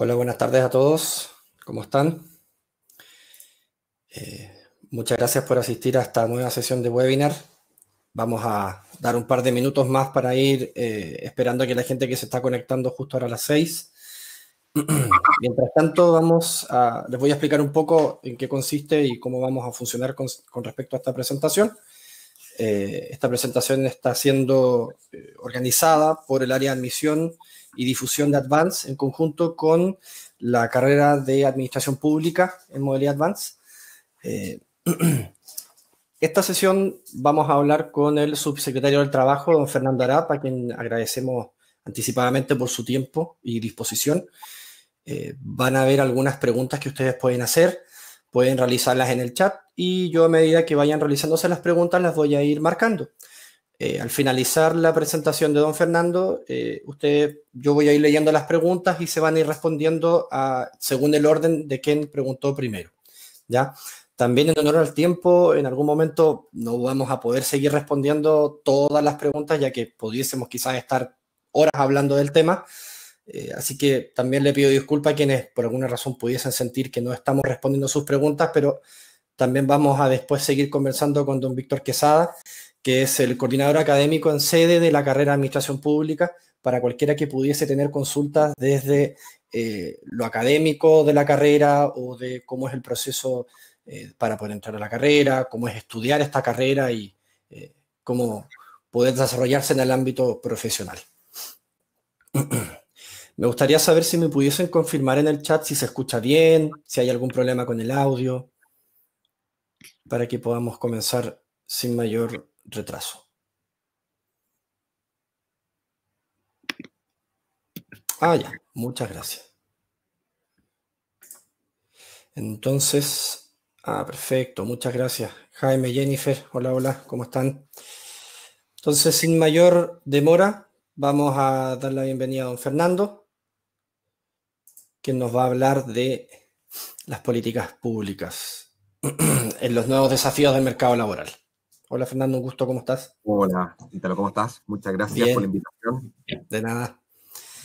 Hola, buenas tardes a todos. ¿Cómo están? Eh, muchas gracias por asistir a esta nueva sesión de webinar. Vamos a dar un par de minutos más para ir eh, esperando a que la gente que se está conectando justo ahora a las seis. Mientras tanto, vamos a, les voy a explicar un poco en qué consiste y cómo vamos a funcionar con, respecto a esta presentación. Eh, esta presentación está siendo organizada por el área de admisión y difusión de Advance en conjunto con la carrera de Administración Pública en modalidad Advance. Eh, esta sesión vamos a hablar con el subsecretario del Trabajo, don Fernando Arapa, a quien agradecemos anticipadamente por su tiempo y disposición. Eh, van a haber algunas preguntas que ustedes pueden hacer, pueden realizarlas en el chat y yo a medida que vayan realizándose las preguntas las voy a ir marcando. Eh, al finalizar la presentación de don Fernando, eh, usted, yo voy a ir leyendo las preguntas y se van a ir respondiendo según el orden de quien preguntó primero. ¿ya? También en honor al tiempo, en algún momento no vamos a poder seguir respondiendo todas las preguntas, ya que pudiésemos quizás estar horas hablando del tema. Eh, así que también le pido disculpas a quienes por alguna razón pudiesen sentir que no estamos respondiendo sus preguntas, pero también vamos a después seguir conversando con don Víctor Quesada que es el coordinador académico en sede de la carrera de Administración Pública para cualquiera que pudiese tener consultas desde eh, lo académico de la carrera o de cómo es el proceso eh, para poder entrar a la carrera, cómo es estudiar esta carrera y eh, cómo poder desarrollarse en el ámbito profesional. Me gustaría saber si me pudiesen confirmar en el chat si se escucha bien, si hay algún problema con el audio, para que podamos comenzar sin mayor retraso. Ah, ya, muchas gracias. Entonces, ah, perfecto, muchas gracias. Jaime, Jennifer, hola, hola, ¿cómo están? Entonces, sin mayor demora, vamos a dar la bienvenida a don Fernando, quien nos va a hablar de las políticas públicas en los nuevos desafíos del mercado laboral. Hola Fernando, un gusto, ¿cómo estás? Hola, Ítalo, ¿cómo estás? Muchas gracias por la invitación. De nada.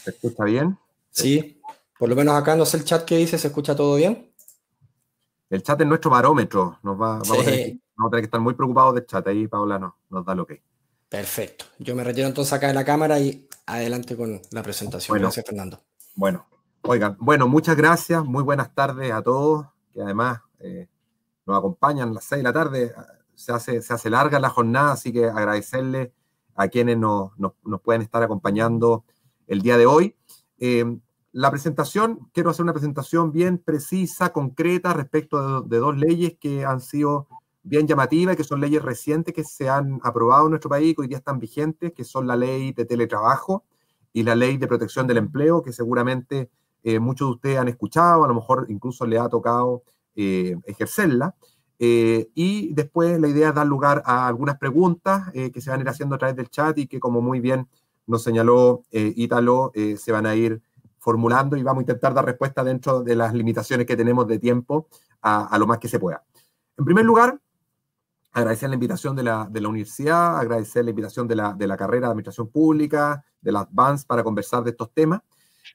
¿Se escucha bien? Sí, por lo menos acá no sé el chat que dice, ¿se escucha todo bien? El chat es nuestro barómetro, nos va, vamos, a tener, que estar muy preocupados del chat, ahí Paula no, nos da lo que. Perfecto, yo me retiro entonces acá de la cámara y adelante con la presentación. gracias Fernando. Bueno, oigan, bueno, muchas gracias, muy buenas tardes a todos, que además eh, nos acompañan a las 6 de la tarde se hace, larga la jornada, así que agradecerle a quienes nos, pueden estar acompañando el día de hoy. Em, la presentación, quiero hacer una presentación bien precisa, concreta, respecto de, dos leyes que han sido bien llamativas, que son leyes recientes que se han aprobado en nuestro país, que hoy día están vigentes, que son la ley de teletrabajo y la ley de protección del empleo, que seguramente eh, muchos de ustedes han escuchado, a lo mejor incluso le ha tocado eh, ejercerla. Eh, y después la idea es dar lugar a algunas preguntas eh, que se van a ir haciendo a través del chat y que, como muy bien nos señaló eh, Ítalo, se van a ir formulando y vamos a intentar dar respuesta dentro de las limitaciones que tenemos de tiempo a, lo más que se pueda. En primer lugar, agradecer la invitación de la, universidad, agradecer la invitación de la, carrera de Administración Pública, de la ADVANCE para conversar de estos temas.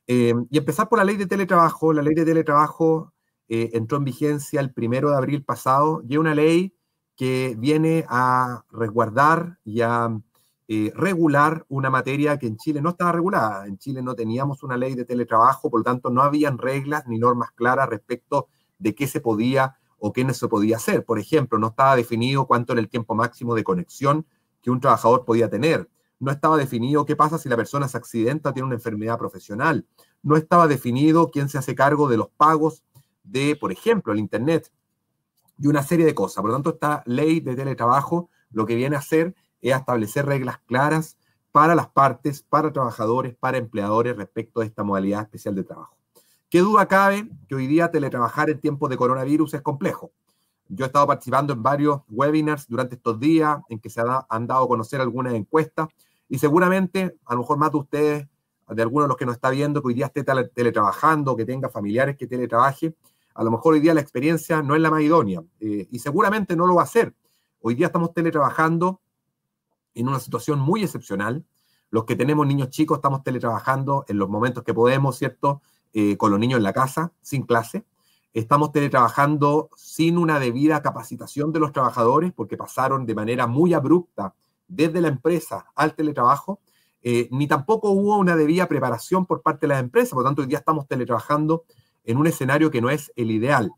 y empezar por la ley de teletrabajo. La ley de teletrabajo eh, entró en vigencia el primero de abril pasado y una ley que viene a resguardar y a eh, regular una materia que en Chile no estaba regulada. En Chile no teníamos una ley de teletrabajo, por lo tanto no habían reglas ni normas claras respecto de qué se podía o qué no se podía hacer. Por ejemplo, no estaba definido cuánto era el tiempo máximo de conexión que un trabajador podía tener. No estaba definido qué pasa si la persona se accidenta, tiene una enfermedad profesional. No estaba definido quién se hace cargo de los pagos de, por ejemplo, el Internet y una serie de cosas. Por lo tanto, esta ley de teletrabajo lo que viene a hacer es establecer reglas claras para las partes, para trabajadores, para empleadores respecto a esta modalidad especial de trabajo. ¿Qué duda cabe que hoy día teletrabajar en tiempos de coronavirus es complejo? Yo he estado participando en varios webinars durante estos días en que se han dado a conocer algunas encuestas y seguramente, a lo mejor más de ustedes, de algunos de los que nos está viendo, que hoy día esté teletrabajando, que tenga familiares que teletrabaje, a lo mejor hoy día la experiencia no es la más idónea eh, y seguramente no lo va a ser. Hoy día estamos teletrabajando en una situación muy excepcional. Los que tenemos niños chicos estamos teletrabajando en los momentos que podemos, ¿cierto? Eh, con los niños en la casa, sin clase. Estamos teletrabajando sin una debida capacitación de los trabajadores porque pasaron de manera muy abrupta desde la empresa al teletrabajo. Eh, ni tampoco hubo una debida preparación por parte de las empresas, por lo tanto hoy día estamos teletrabajando en un escenario que no es el ideal.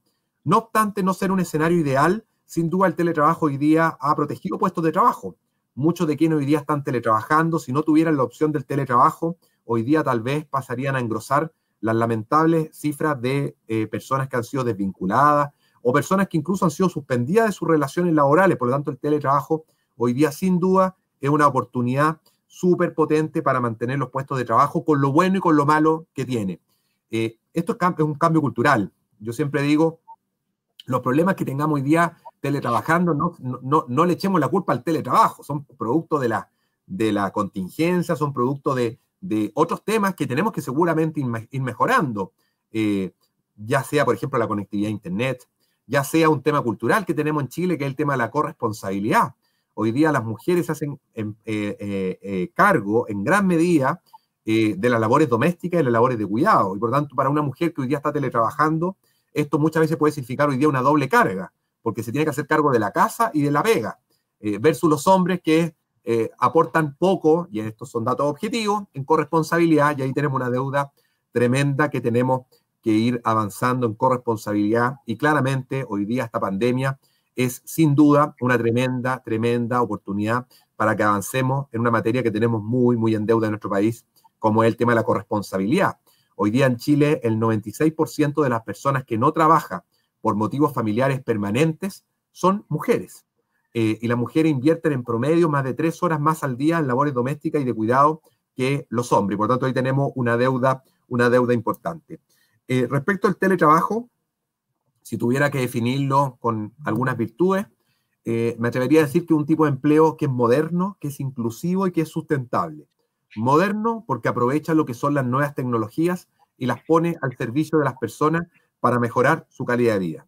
No obstante no ser un escenario ideal, sin duda el teletrabajo hoy día ha protegido puestos de trabajo. Muchos de quienes hoy día están teletrabajando, si no tuvieran la opción del teletrabajo, hoy día tal vez pasarían a engrosar las lamentables cifras de eh, personas que han sido desvinculadas o personas que incluso han sido suspendidas de sus relaciones laborales. Por lo tanto, el teletrabajo hoy día sin duda es una oportunidad súper potente para mantener los puestos de trabajo con lo bueno y con lo malo que tiene. Eh, esto es un cambio cultural. Yo siempre digo, los problemas que tengamos hoy día teletrabajando, no, no, no le echemos la culpa al teletrabajo, son producto de la, de la contingencia, son producto de, de otros temas que tenemos que seguramente ir mejorando, eh, ya sea, por ejemplo, la conectividad a Internet, ya sea un tema cultural que tenemos en Chile, que es el tema de la corresponsabilidad. Hoy día las mujeres hacen em, eh, eh, cargo en gran medida eh, de las labores domésticas y de las labores de cuidado. Y por tanto, para una mujer que hoy día está teletrabajando, esto muchas veces puede significar hoy día una doble carga, porque se tiene que hacer cargo de la casa y de la vega, eh, versus los hombres que eh, aportan poco, y estos son datos objetivos, en corresponsabilidad, y ahí tenemos una deuda tremenda que tenemos que ir avanzando en corresponsabilidad, y claramente hoy día esta pandemia es sin duda una tremenda, tremenda oportunidad para que avancemos en una materia que tenemos muy, muy en deuda en nuestro país, como es el tema de la corresponsabilidad. Hoy día en Chile el 96% de las personas que no trabajan por motivos familiares permanentes son mujeres. Eh, y las mujeres invierten en promedio más de tres horas más al día en labores domésticas y de cuidado que los hombres. Por tanto, ahí tenemos una deuda, una deuda importante. Eh, respecto al teletrabajo, si tuviera que definirlo con algunas virtudes, eh, me atrevería a decir que es un tipo de empleo que es moderno, que es inclusivo y que es sustentable moderno porque aprovecha lo que son las nuevas tecnologías y las pone al servicio de las personas para mejorar su calidad de vida.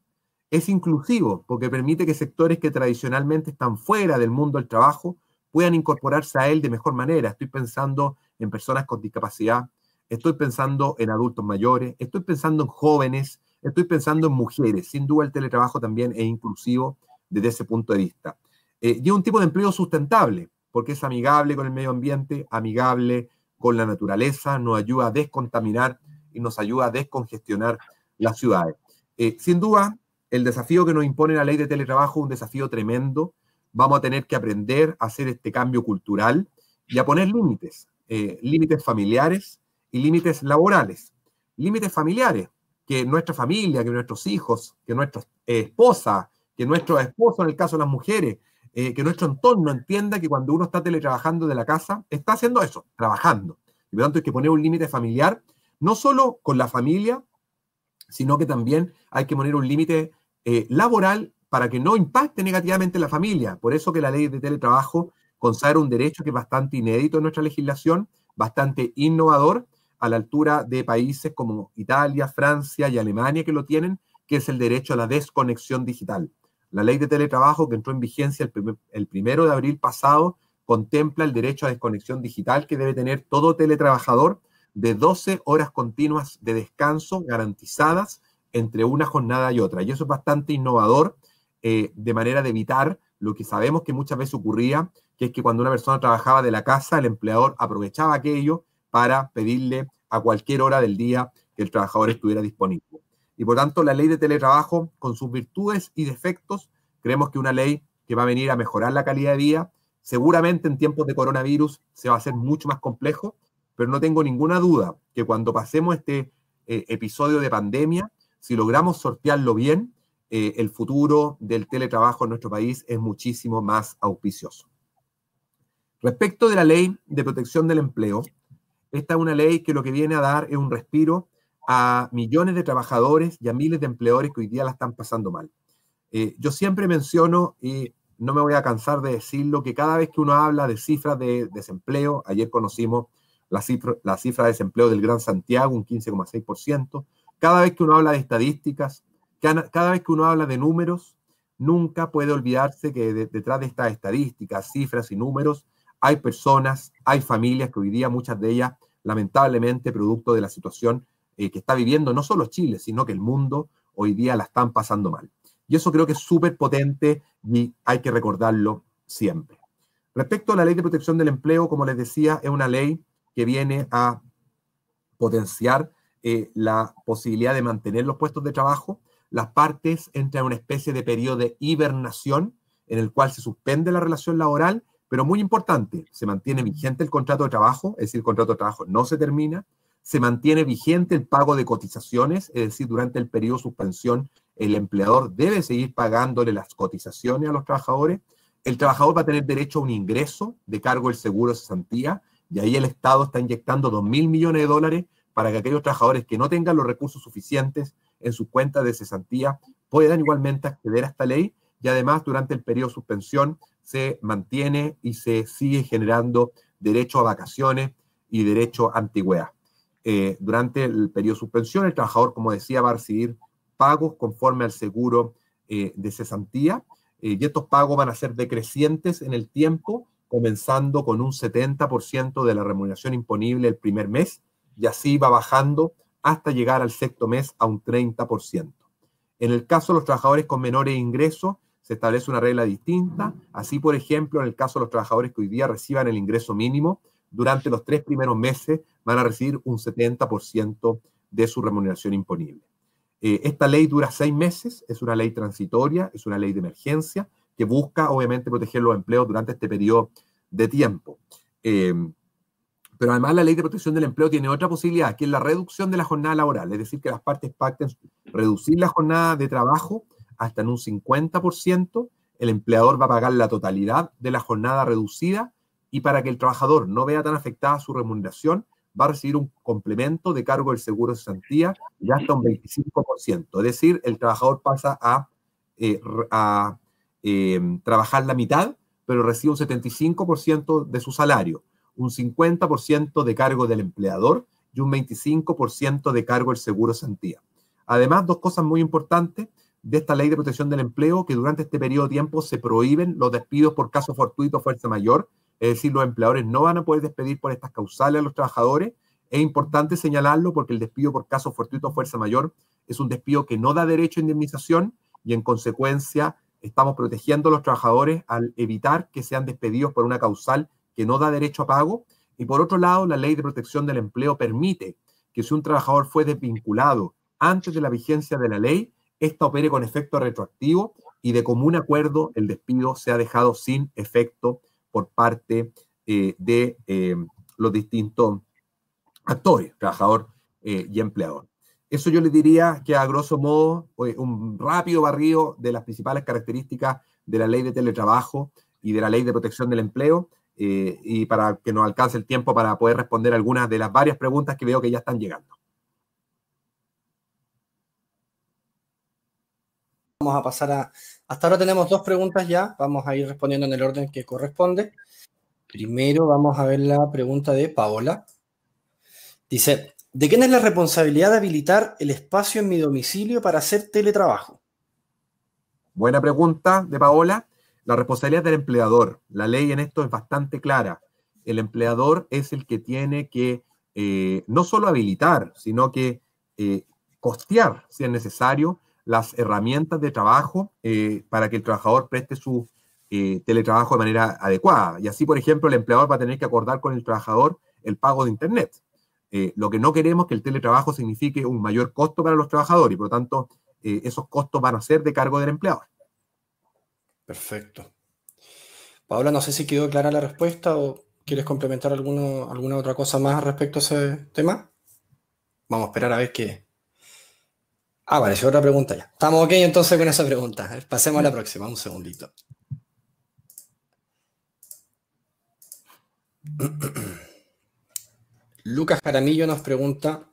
Es inclusivo porque permite que sectores que tradicionalmente están fuera del mundo del trabajo puedan incorporarse a él de mejor manera. Estoy pensando en personas con discapacidad, estoy pensando en adultos mayores, estoy pensando en jóvenes, estoy pensando en mujeres. Sin duda el teletrabajo también es inclusivo desde ese punto de vista. y eh, un tipo de empleo sustentable porque es amigable con el medio ambiente, amigable con la naturaleza, nos ayuda a descontaminar y nos ayuda a descongestionar las ciudades. Eh, sin duda, el desafío que nos impone la ley de teletrabajo es un desafío tremendo. Vamos a tener que aprender a hacer este cambio cultural y a poner límites, eh, límites familiares y límites laborales. Límites familiares, que nuestra familia, que nuestros hijos, que nuestra eh, esposa, que nuestro esposo, en el caso de las mujeres, eh, que nuestro entorno entienda que cuando uno está teletrabajando de la casa, está haciendo eso, trabajando. Y por lo tanto hay que poner un límite familiar, no solo con la familia, sino que también hay que poner un límite eh, laboral para que no impacte negativamente la familia. Por eso que la ley de teletrabajo consagra un derecho que es bastante inédito en nuestra legislación, bastante innovador, a la altura de países como Italia, Francia y Alemania que lo tienen, que es el derecho a la desconexión digital. La ley de teletrabajo que entró en vigencia el, primero de abril pasado contempla el derecho a desconexión digital que debe tener todo teletrabajador de 12 horas continuas de descanso garantizadas entre una jornada y otra. Y eso es bastante innovador eh, de manera de evitar lo que sabemos que muchas veces ocurría, que es que cuando una persona trabajaba de la casa, el empleador aprovechaba aquello para pedirle a cualquier hora del día que el trabajador estuviera disponible. Y por tanto, la ley de teletrabajo, con sus virtudes y defectos, creemos que una ley que va a venir a mejorar la calidad de vida, seguramente en tiempos de coronavirus se va a hacer mucho más complejo, pero no tengo ninguna duda que cuando pasemos este eh, episodio de pandemia, si logramos sortearlo bien, eh, el futuro del teletrabajo en nuestro país es muchísimo más auspicioso. Respecto de la ley de protección del empleo, esta es una ley que lo que viene a dar es un respiro a millones de trabajadores y a miles de empleadores que hoy día la están pasando mal. Eh, yo siempre menciono, y no me voy a cansar de decirlo, que cada vez que uno habla de cifras de desempleo, ayer conocimos la cifra, de desempleo del Gran Santiago, un 15,6%, cada vez que uno habla de estadísticas, cada vez que uno habla de números, nunca puede olvidarse que detrás de estas estadísticas, cifras y números, hay personas, hay familias que hoy día, muchas de ellas, lamentablemente, producto de la situación eh, que está viviendo no solo Chile, sino que el mundo hoy día la están pasando mal. Y eso creo que es súper potente y hay que recordarlo siempre. Respecto a la ley de protección del empleo, como les decía, es una ley que viene a potenciar eh, la posibilidad de mantener los puestos de trabajo. Las partes entran en una especie de periodo de hibernación en el cual se suspende la relación laboral, pero muy importante, se mantiene vigente el contrato de trabajo, es decir, el contrato de trabajo no se termina, se mantiene vigente el pago de cotizaciones, es decir, durante el periodo de suspensión el empleador debe seguir pagándole las cotizaciones a los trabajadores. El trabajador va a tener derecho a un ingreso de cargo del seguro de cesantía y ahí el Estado está inyectando dos mil millones de dólares para que aquellos trabajadores que no tengan los recursos suficientes en sus cuentas de cesantía puedan igualmente acceder a esta ley y además durante el periodo de suspensión se mantiene y se sigue generando derecho a vacaciones y derecho a antigüedad. Eh, durante el periodo de suspensión, el trabajador, como decía, va a recibir pagos conforme al seguro eh, de cesantía eh, y estos pagos van a ser decrecientes en el tiempo, comenzando con un 70% de la remuneración imponible el primer mes y así va bajando hasta llegar al sexto mes a un 30%. En el caso de los trabajadores con menores ingresos, se establece una regla distinta. Así, por ejemplo, en el caso de los trabajadores que hoy día reciban el ingreso mínimo, durante los tres primeros meses van a recibir un 70% de su remuneración imponible. Eh, esta ley dura seis meses, es una ley transitoria, es una ley de emergencia que busca obviamente proteger los empleos durante este periodo de tiempo. Eh, pero además la ley de protección del empleo tiene otra posibilidad, que es la reducción de la jornada laboral, es decir, que las partes pacten reducir la jornada de trabajo hasta en un 50%, el empleador va a pagar la totalidad de la jornada reducida y para que el trabajador no vea tan afectada su remuneración, va a recibir un complemento de cargo del seguro de cesantía hasta un 25%. Es decir, el trabajador pasa a, eh, em, trabajar la mitad, pero recibe un 75% de su salario, un 50% de cargo del empleador y un 25% de cargo del seguro de Además, dos cosas muy importantes de esta ley de protección del empleo, que durante este periodo de tiempo se prohíben los despidos por caso fortuito o fuerza mayor, es decir, los empleadores no van a poder despedir por estas causales a los trabajadores. Es importante señalarlo porque el despido por caso fortuito o fuerza mayor es un despido que no da derecho a indemnización y en consecuencia estamos protegiendo a los trabajadores al evitar que sean despedidos por una causal que no da derecho a pago. Y por otro lado, la ley de protección del empleo permite que si un trabajador fue desvinculado antes de la vigencia de la ley, esta opere con efecto retroactivo y de común acuerdo el despido sea dejado sin efecto por parte eh, de eh, los distintos actores, trabajador eh, y empleador. Eso yo le diría que a grosso modo un rápido barrido de las principales características de la ley de teletrabajo y de la ley de protección del empleo y para que nos alcance el tiempo para poder responder algunas de las varias preguntas que veo que ya están llegando. a pasar a... Hasta ahora tenemos dos preguntas ya, vamos a ir respondiendo en el orden que corresponde. Primero vamos a ver la pregunta de Paola. Dice, ¿de quién es la responsabilidad de habilitar el espacio en mi domicilio para hacer teletrabajo? Buena pregunta de Paola. La responsabilidad del empleador. La ley en esto es bastante clara. El empleador es el que tiene que eh, no solo habilitar, sino que eh, costear, si es necesario, las herramientas de trabajo eh, para que el trabajador preste su eh, teletrabajo de manera adecuada. Y así, por ejemplo, el empleador va a tener que acordar con el trabajador el pago de Internet. Eh, lo que no queremos es que el teletrabajo signifique un mayor costo para los trabajadores y, por lo tanto, esos costos van a ser de cargo del empleador. Perfecto. Paola, no sé si quedó clara la respuesta o quieres complementar alguna otra cosa más respecto a ese tema. Vamos a esperar a ver qué, Ah, vale, otra pregunta ya. Estamos ok entonces con esa pregunta. Pasemos a la próxima, un segundito. Lucas Jaramillo nos pregunta,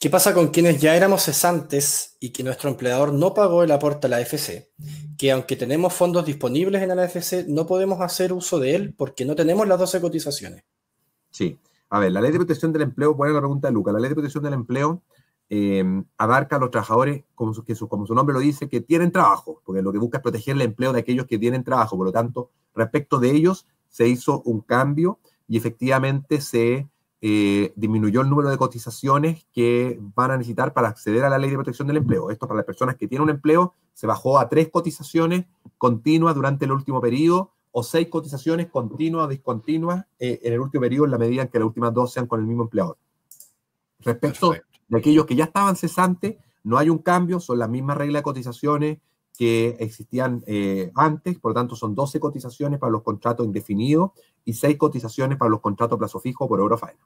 ¿qué pasa con quienes ya éramos cesantes y que nuestro empleador no pagó el aporte a la AFC? Que aunque tenemos fondos disponibles en la AFC, no podemos hacer uso de él porque no tenemos las 12 cotizaciones. Sí, a ver, la ley de protección del empleo, buena la pregunta de Lucas, la ley de protección del empleo Em, abarca a los trabajadores, como su, nombre lo dice, que tienen trabajo, porque lo que busca es proteger el empleo de aquellos que tienen trabajo. Por lo tanto, respecto de ellos, se hizo un cambio y efectivamente se eh, disminuyó el número de cotizaciones que van a necesitar para acceder a la ley de protección del empleo. Esto para las personas que tienen un empleo se bajó a tres cotizaciones continuas durante el último periodo o seis cotizaciones continuas, o discontinuas eh, en el último periodo en la medida en que las últimas dos sean con el mismo empleador. Respecto de aquellos que ya estaban cesantes, no hay un cambio, son las mismas reglas de cotizaciones que existían eh, antes, por lo tanto son 12 cotizaciones para los contratos indefinidos y 6 cotizaciones para los contratos a plazo fijo por Eurofaena.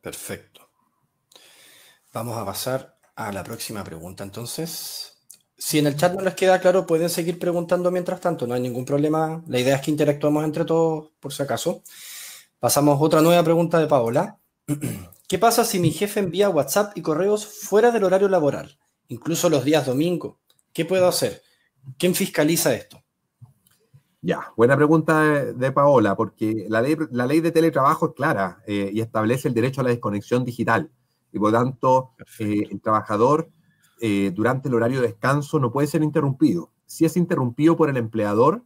Perfecto. Vamos a pasar a la próxima pregunta entonces. Si en el chat no les queda claro, pueden seguir preguntando mientras tanto, no hay ningún problema. La idea es que interactuemos entre todos por si acaso. Pasamos a otra nueva pregunta de Paola. ¿Qué pasa si mi jefe envía WhatsApp y correos fuera del horario laboral, incluso los días domingo? ¿Qué puedo hacer? ¿Quién fiscaliza esto? Ya, buena pregunta de Paola, porque la ley, de teletrabajo es clara eh, y establece el derecho a la desconexión digital. Y por lo tanto, eh, el trabajador eh, durante el horario de descanso no puede ser interrumpido. Si es interrumpido por el empleador,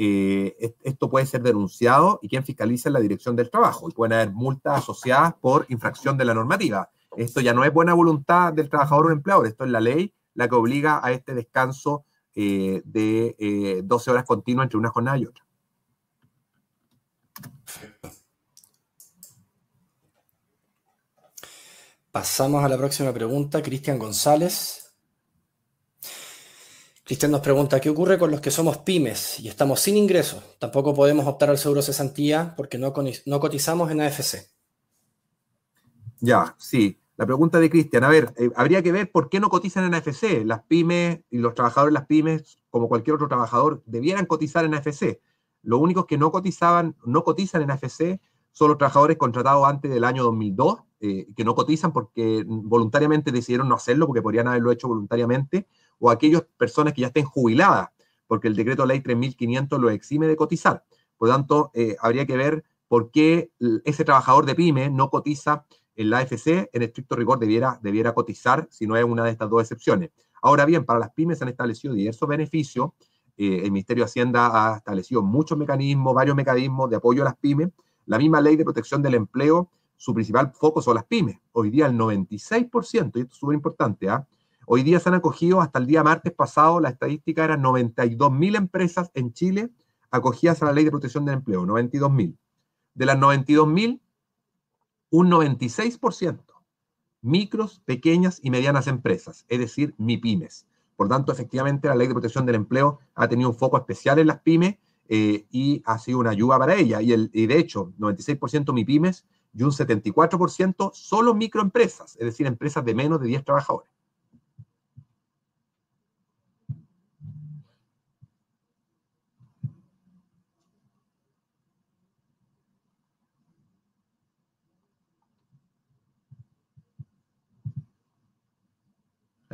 eh, esto puede ser denunciado y quien fiscaliza es la dirección del trabajo y pueden haber multas asociadas por infracción de la normativa. Esto ya no es buena voluntad del trabajador o empleador, esto es la ley la que obliga a este descanso eh, de 12 eh, horas continuas entre una jornada y otra. Pasamos a la próxima pregunta. Cristian González Cristian nos pregunta, ¿qué ocurre con los que somos pymes y estamos sin ingresos? Tampoco podemos optar al seguro cesantía porque no, no cotizamos en AFC. Ya, sí. La pregunta de Cristian, a ver, eh, habría que ver por qué no cotizan en AFC. Las pymes y los trabajadores de las pymes, como cualquier otro trabajador, debieran cotizar en AFC. Los únicos que no cotizaban, no cotizan en AFC son los trabajadores contratados antes del año 2002, eh, que no cotizan porque voluntariamente decidieron no hacerlo, porque podrían haberlo hecho voluntariamente o aquellas personas que ya estén jubiladas, porque el decreto ley 3500 lo exime de cotizar. Por lo tanto, eh, habría que ver por qué ese trabajador de pyme no cotiza en la AFC, en estricto rigor debiera, debiera cotizar si no es una de estas dos excepciones. Ahora bien, para las pymes se han establecido diversos beneficios. Eh, el Ministerio de Hacienda ha establecido muchos mecanismos, varios mecanismos de apoyo a las pymes. La misma ley de protección del empleo, su principal foco son las pymes. Hoy día el 96%, y esto es súper importante, ¿ah?, Hoy día se han acogido, hasta el día martes pasado, la estadística era 92.000 empresas en Chile acogidas a la ley de protección del empleo, 92.000. De las 92.000, un 96%, micros, pequeñas y medianas empresas, es decir, MIPIMES. Por tanto, efectivamente, la ley de protección del empleo ha tenido un foco especial en las pymes eh, y ha sido una ayuda para ellas. Y, y de hecho, 96% MIPIMES y un 74% solo microempresas, es decir, empresas de menos de 10 trabajadores.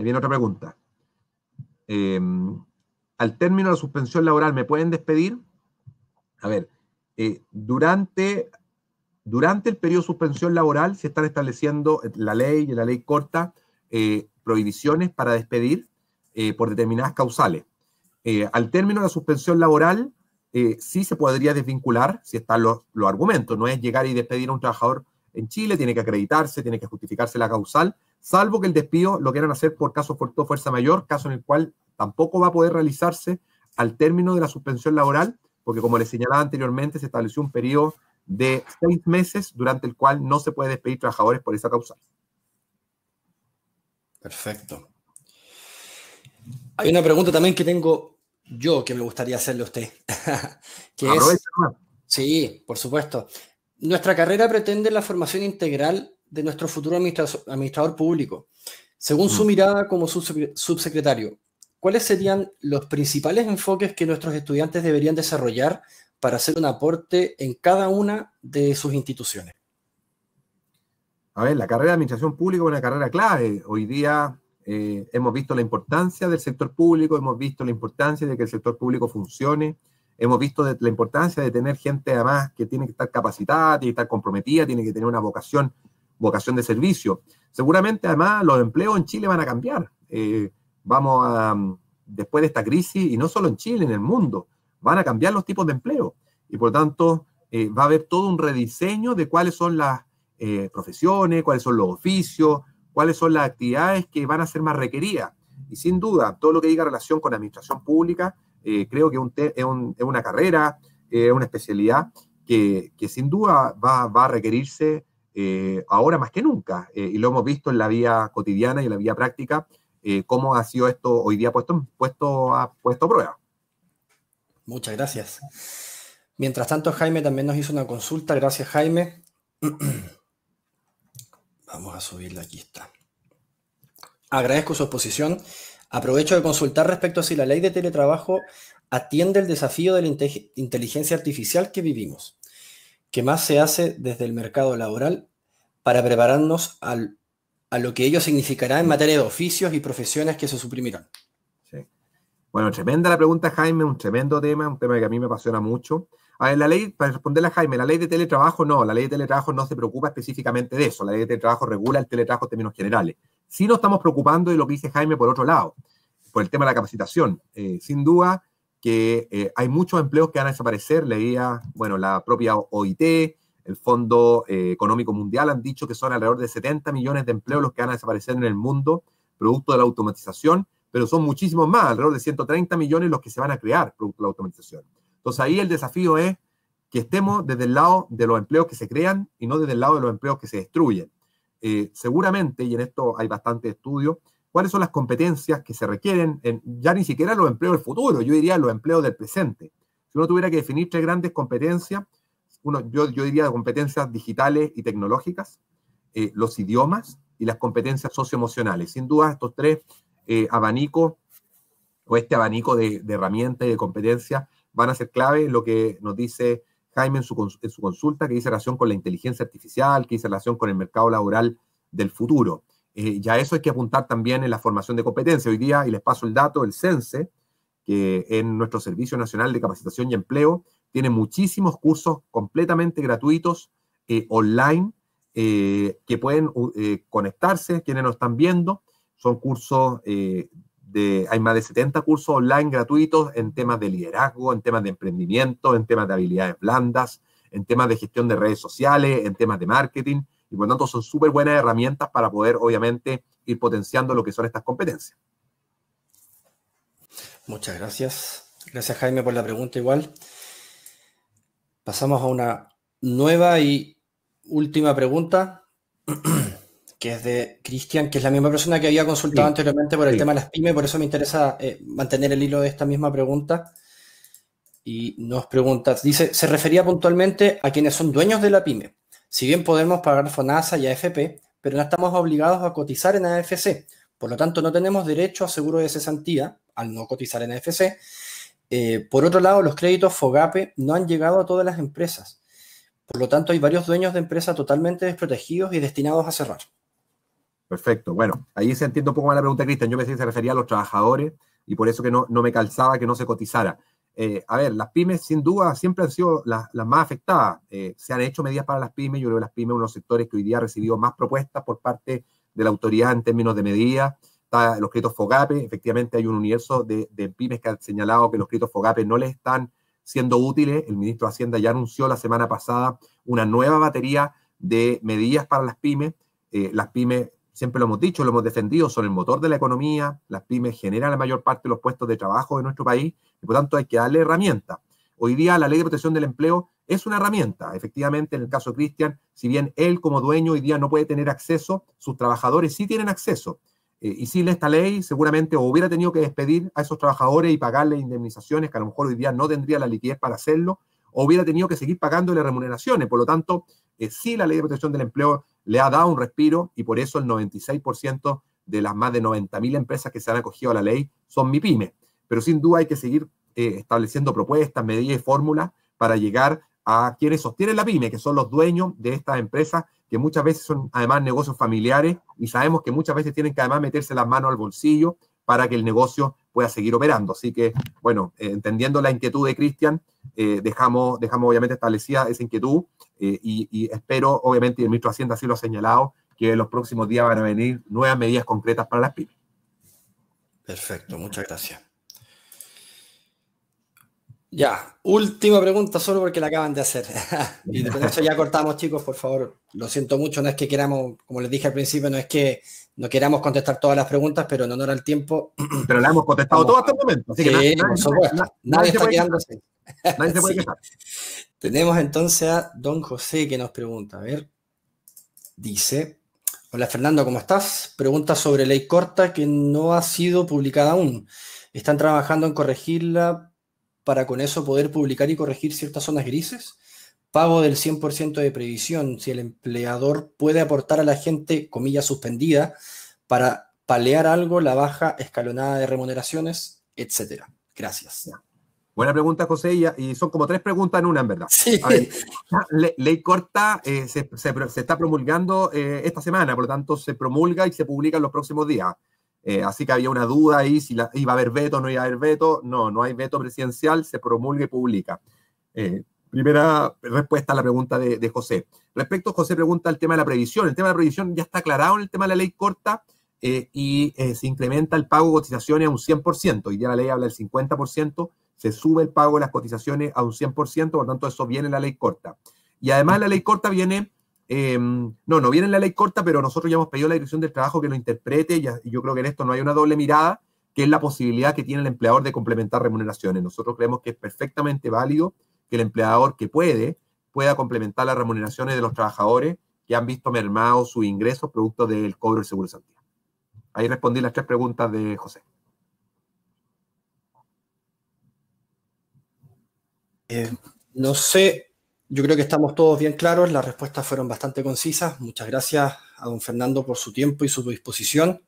viene otra pregunta. Em, al término de la suspensión laboral, ¿me pueden despedir? A ver, eh, durante, durante el periodo de suspensión laboral se están estableciendo la ley y la ley corta eh, prohibiciones para despedir eh, por determinadas causales. al término de la suspensión laboral, sí se podría desvincular si están los, los argumentos. No es llegar y despedir a un trabajador en Chile, tiene que acreditarse, tiene que justificarse la causal, salvo que el despido lo quieran hacer por caso fortuito, fuerza mayor, caso en el cual tampoco va a poder realizarse al término de la suspensión laboral, porque como les señalaba anteriormente, se estableció un periodo de seis meses durante el cual no se puede despedir trabajadores por esa causa. Perfecto. Hay una pregunta también que tengo yo que me gustaría hacerle a usted. que es, sí, por supuesto. Nuestra carrera pretende la formación integral de nuestro futuro administrador, público. Según su mm. mirada como subsecretario, ¿cuáles serían los principales enfoques que nuestros estudiantes deberían desarrollar para hacer un aporte en cada una de sus instituciones? A ver, la carrera de administración pública es una carrera clave. Hoy día eh, hemos visto la importancia del sector público, hemos visto la importancia de que el sector público funcione, hemos visto la importancia de tener gente además que tiene que estar capacitada, tiene que estar comprometida, tiene que tener una vocación vocación de servicio. Seguramente además los empleos en Chile van a cambiar. Eh, vamos a, mm, después de esta crisis, y no solo en Chile, en el mundo, van a cambiar los tipos de empleo. Y por lo tanto, eh, va a haber todo un rediseño de cuáles son las eh, profesiones, cuáles son los oficios, cuáles son las actividades que van a ser más requeridas. Y sin duda, todo lo que diga relación con administración pública, creo que es, una carrera, es una especialidad que, sin duda va, va a requerirse eh, ahora más que nunca, eh, y lo hemos visto en la vida cotidiana y en la vida práctica, eh, cómo ha sido esto hoy día puesto, puesto, a, puesto a prueba. Muchas gracias. Mientras tanto, Jaime también nos hizo una consulta. Gracias, Jaime. Vamos a subirla, aquí está. Agradezco su exposición. Aprovecho de consultar respecto a si la ley de teletrabajo atiende el desafío de la inteligencia artificial que vivimos. ¿Qué más se hace desde el mercado laboral para prepararnos al, a lo que ello significará en materia de oficios y profesiones que se suprimirán. Sí. Bueno, tremenda la pregunta, Jaime, un tremendo tema, un tema que a mí me apasiona mucho. A ver, la ley, para responderle a Jaime, la ley de teletrabajo no, la ley de teletrabajo no se preocupa específicamente de eso, la ley de teletrabajo regula el teletrabajo en términos generales. Sí nos estamos preocupando de lo que dice Jaime por otro lado, por el tema de la capacitación. Eh, sin duda, que eh, hay muchos empleos que van a desaparecer. Leía, bueno, la propia OIT, el Fondo eh, Económico Mundial han dicho que son alrededor de 70 millones de empleos los que van a desaparecer en el mundo, producto de la automatización, pero son muchísimos más, alrededor de 130 millones los que se van a crear, producto de la automatización. Entonces ahí el desafío es que estemos desde el lado de los empleos que se crean y no desde el lado de los empleos que se destruyen. Eh, seguramente, y en esto hay bastantes estudios, cuáles son las competencias que se requieren, en, ya ni siquiera los empleos del futuro, yo diría los empleos del presente. Si uno tuviera que definir tres grandes competencias, uno, yo, yo diría competencias digitales y tecnológicas, eh, los idiomas y las competencias socioemocionales. Sin duda, estos tres eh, abanicos o este abanico de, herramientas y de competencias van a ser clave en lo que nos dice Jaime en su, en su, consulta, que dice relación con la inteligencia artificial, que dice relación con el mercado laboral del futuro. Eh, y a eso hay que apuntar también en la formación de competencia. Hoy día, y les paso el dato, el CENSE, que en nuestro Servicio Nacional de Capacitación y Empleo, tiene muchísimos cursos completamente gratuitos eh, online eh, que pueden conectarse, quienes nos están viendo. Son cursos de, hay más de 70 cursos online gratuitos en temas de liderazgo, en temas de emprendimiento, en temas de habilidades blandas, en temas de gestión de redes sociales, en temas de marketing y por lo tanto son súper buenas herramientas para poder obviamente ir potenciando lo que son estas competencias. Muchas gracias. Gracias Jaime por la pregunta igual. Pasamos a una nueva y última pregunta, que es de Cristian, que es la misma persona que había consultado anteriormente por el tema de las pymes, por eso me interesa eh, mantener el hilo de esta misma pregunta. Y nos pregunta, dice, se refería puntualmente a quienes son dueños de la pyme si bien podemos pagar FONASA y AFP, pero no estamos obligados a cotizar en AFC, por lo tanto no tenemos derecho a seguro de cesantía al no cotizar en AFC. Eh, por otro lado, los créditos FOGAPE no han llegado a todas las empresas, por lo tanto hay varios dueños de empresas totalmente desprotegidos y destinados a cerrar. Perfecto, bueno, ahí se entiende un poco más la pregunta, Cristian, yo pensé que se refería a los trabajadores y por eso que no, no me calzaba que no se cotizara. Eh, a ver, las pymes sin duda siempre han sido las, más afectadas. Eh, se han hecho medidas para las pymes. Yo creo que las pymes son uno de los sectores que hoy día ha recibido más propuestas por parte de la autoridad en términos de medidas. Está los créditos FOGAPE. Efectivamente, hay un universo de, pymes que han señalado que los créditos FOGAPE no les están siendo útiles. El ministro de Hacienda ya anunció la semana pasada una nueva batería de medidas para las pymes. Eh, las pymes Siempre lo hemos dicho, lo hemos defendido, son el motor de la economía, las pymes generan la mayor parte de los puestos de trabajo de nuestro país y por tanto hay que darle herramientas. Hoy día la ley de protección del empleo es una herramienta. Efectivamente, en el caso de Cristian, si bien él como dueño hoy día no puede tener acceso, sus trabajadores sí tienen acceso. Eh, y sin esta ley seguramente hubiera tenido que despedir a esos trabajadores y pagarle indemnizaciones que a lo mejor hoy día no tendría la liquidez para hacerlo hubiera tenido que seguir pagándole remuneraciones. Por lo tanto, eh, sí la ley de protección del empleo le ha dado un respiro y por eso el 96% de las más de 90.000 empresas que se han acogido a la ley son MIPYME. Pero sin duda hay que seguir eh, estableciendo propuestas, medidas y fórmulas para llegar a quienes sostienen la pyme, que son los dueños de estas empresas, que muchas veces son además negocios familiares y sabemos que muchas veces tienen que además meterse las manos al bolsillo para que el negocio pueda seguir operando. Así que, bueno, eh, entendiendo la inquietud de Cristian, eh, dejamos, dejamos obviamente establecida esa inquietud eh, y, espero, obviamente, y el ministro Hacienda así lo ha señalado, que en los próximos días van a venir nuevas medidas concretas para las pymes. Perfecto, muchas gracias. Ya, última pregunta solo porque la acaban de hacer. y de eso ya cortamos, chicos, por favor. Lo siento mucho, no es que queramos, como les dije al principio, no es que no queramos contestar todas las preguntas, pero en honor al tiempo. Pero la hemos contestado todo hasta el momento. sí, nadie, por Nadie, está quedándose. Nadie se puede quedar. Tenemos entonces a don José que nos pregunta, a ver, dice, hola Fernando, ¿cómo estás? Pregunta sobre ley corta que no ha sido publicada aún. Están trabajando en corregirla para con eso poder publicar y corregir ciertas zonas grises, pago del 100% de previsión, si el empleador puede aportar a la gente, comillas, suspendida, para palear algo, la baja escalonada de remuneraciones, etcétera. Gracias. Buena pregunta, José, y, son como tres preguntas en una, en verdad. ley, corta eh, se, está promulgando eh, esta semana, por lo tanto se promulga y se publica en los próximos días. Eh, así que había una duda ahí si iba a haber veto o no iba a haber veto. No, no hay veto presidencial, se promulga y publica. Eh, primera respuesta a la pregunta de, José. Respecto, José pregunta el tema de la previsión. El tema de la previsión ya está aclarado en el tema de la ley corta eh, y se incrementa el pago de cotizaciones a un 100%. Y ya la ley habla del 50%, se sube el pago de las cotizaciones a un 100%, por lo tanto eso viene en la ley corta. Y además la ley corta viene Em, no, no viene en la ley corta, pero nosotros ya hemos pedido a la Dirección del Trabajo que lo interprete. y yo creo que en esto no hay una doble mirada, que es la posibilidad que tiene el empleador de complementar remuneraciones. Nosotros creemos que es perfectamente válido que el empleador que puede pueda complementar las remuneraciones de los trabajadores que han visto mermados sus ingresos producto del cobro del seguro de Ahí respondí las tres preguntas de José. Eh, no sé yo creo que estamos todos bien claros, las respuestas fueron bastante concisas. Muchas gracias a don Fernando por su tiempo y su disposición.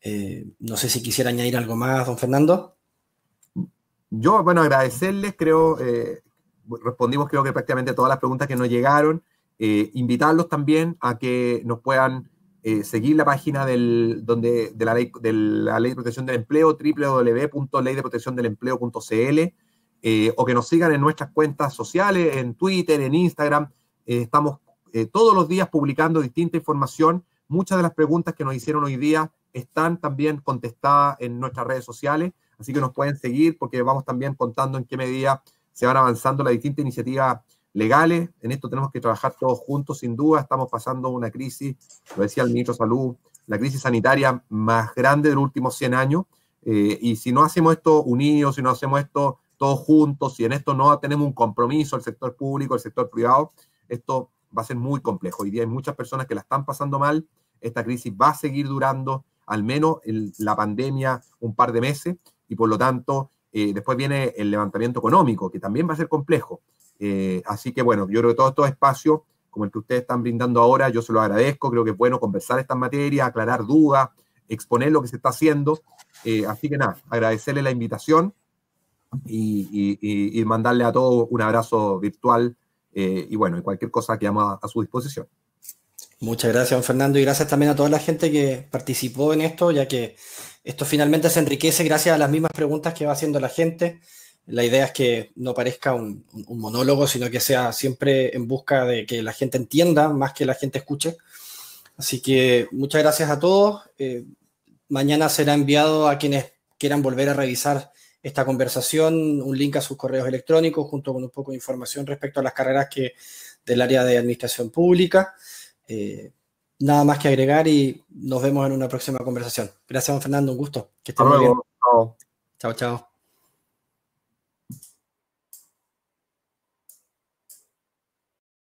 Eh, no sé si quisiera añadir algo más, don Fernando. Yo, bueno, agradecerles, creo, eh, respondimos creo que prácticamente todas las preguntas que nos llegaron. Eh, invitarlos también a que nos puedan eh, seguir la página del, donde, de, la ley, de la Ley de Protección del Empleo, www.leydeprotecciondelempleo.cl eh, o que nos sigan en nuestras cuentas sociales, en Twitter, en Instagram. Eh, estamos eh, todos los días publicando distinta información. Muchas de las preguntas que nos hicieron hoy día están también contestadas en nuestras redes sociales, así que nos pueden seguir porque vamos también contando en qué medida se van avanzando las distintas iniciativas legales. En esto tenemos que trabajar todos juntos, sin duda. Estamos pasando una crisis, lo decía el ministro de Salud, la crisis sanitaria más grande del último 100 años. y si no hacemos esto unidos, si no hacemos esto todos juntos, si en esto no tenemos un compromiso, el sector público, el sector privado, esto va a ser muy complejo. Hoy día hay muchas personas que la están pasando mal, esta crisis va a seguir durando al menos la pandemia un par de meses, y por lo tanto, eh, después viene el levantamiento económico, que también va a ser complejo. Eh, así que bueno, yo creo que todos estos espacios, como el que ustedes están brindando ahora, yo se lo agradezco, creo que es bueno conversar estas materias, aclarar dudas, exponer lo que se está haciendo. Eh, así que nada, agradecerle la invitación y, mandarle a todos un abrazo virtual eh, y bueno, y cualquier cosa que a, a su disposición. Muchas gracias, don Fernando, y gracias también a toda la gente que participó en esto, ya que esto finalmente se enriquece gracias a las mismas preguntas que va haciendo la gente. La idea es que no parezca un, monólogo, sino que sea siempre en busca de que la gente entienda más que la gente escuche. Así que muchas gracias a todos. Eh, mañana será enviado a quienes quieran volver a revisar esta conversación, un link a sus correos electrónicos junto con un poco de información respecto a las carreras que, del área de administración pública. Eh, nada más que agregar y nos vemos en una próxima conversación. Gracias, don Fernando, un gusto. Que estén muy bien. Chao, chao.